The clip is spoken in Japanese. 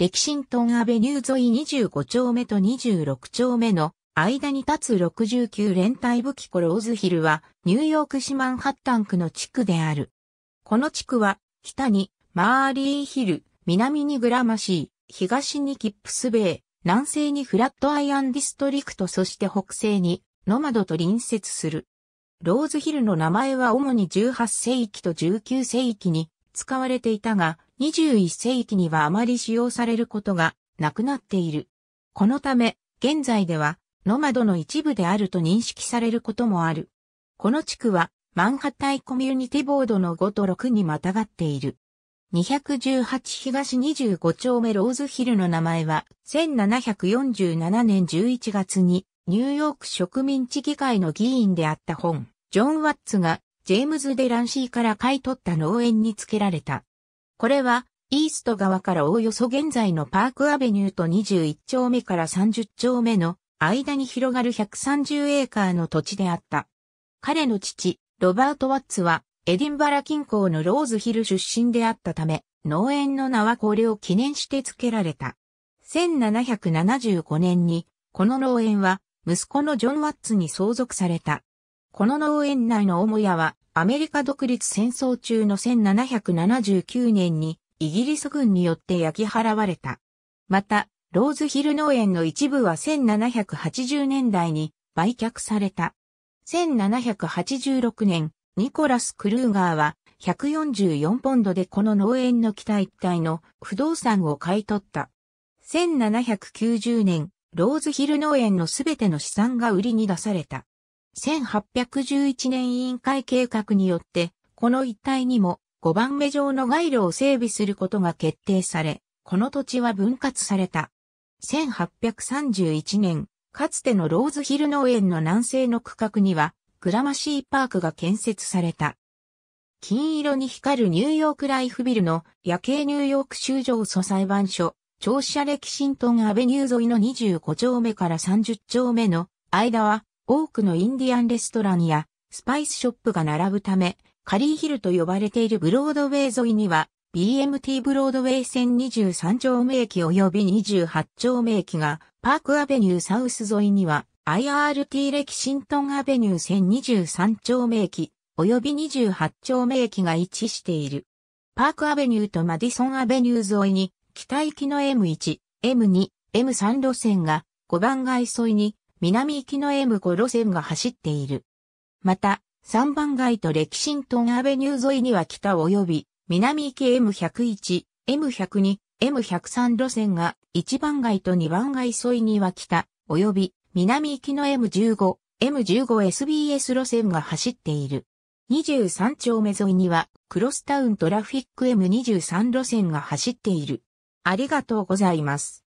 歴新トンアベニュー沿い25丁目と26丁目の間に立つ69連帯武器コローズヒルはニューヨーク市マンハッタン区の地区である。この地区は北にマーリーヒル、南にグラマシー、東にキップスベイ、南西にフラットアイアンディストリクトそして北西にノマドと隣接する。ローズヒルの名前は主に18世紀と19世紀に使われていたが、21世紀にはあまり使用されることがなくなっている。このため、現在では、ノマドの一部であると認識されることもある。この地区は、マンハッタイコミュニティボードの5と6にまたがっている。218東25丁目ローズヒルの名前は、1747年11月に、ニューヨーク植民地議会の議員であった本、ジョン・ワッツがジェームズ・デ・ランシーから買い取った農園に付けられた。これは、イースト側からおおよそ現在のパークアベニューと21丁目から30丁目の間に広がる130エーカーの土地であった。彼の父、ロバート・ワッツは、エディンバラ近郊のローズヒル出身であったため、農園の名はこれを記念して付けられた。1775年に、この農園は、息子のジョン・ワッツに相続された。この農園内の母屋は、アメリカ独立戦争中の1779年に、イギリス軍によって焼き払われた。また、ローズヒル農園の一部は1780年代に売却された。1786年、ニコラス・クルーガーは144ポンドでこの農園の北一帯の不動産を買い取った。1790年、ローズヒル農園のすべての資産が売りに出された。1811年委員会計画によって、この一帯にも5番目上の街路を整備することが決定され、この土地は分割された。1831年、かつてのローズヒル農園の南西の区画には、グラマシーパークが建設された。金色に光るニューヨークライフビルの夜景ニューヨーク州上訴裁判所、庁舎レキシントンアベニュー沿いの25丁目から30丁目の間は多くのインディアンレストランやスパイスショップが並ぶため、カリーヒルと呼ばれているブロードウェイ沿いには、BMT ブロードウェイ線23丁目駅及び28丁目駅が、パークアベニューサウス沿いには、IRT レキシントンアベニュー線23丁目駅及び28丁目駅が位置している。パークアベニューとマディソンアベニュー沿いに、北行きの M1、M2、M3 路線が5番街沿いに南行きの M5 路線が走っている。また、3番街とレキシントンアベニュー沿いには北及び、南行き M101、M102、M103 路線が1番街と2番街沿いには北、及び、南行きの M15、M15SBS 路線が走っている。23丁目沿いには、クロスタウントラフィック M23 路線が走っている。ありがとうございます。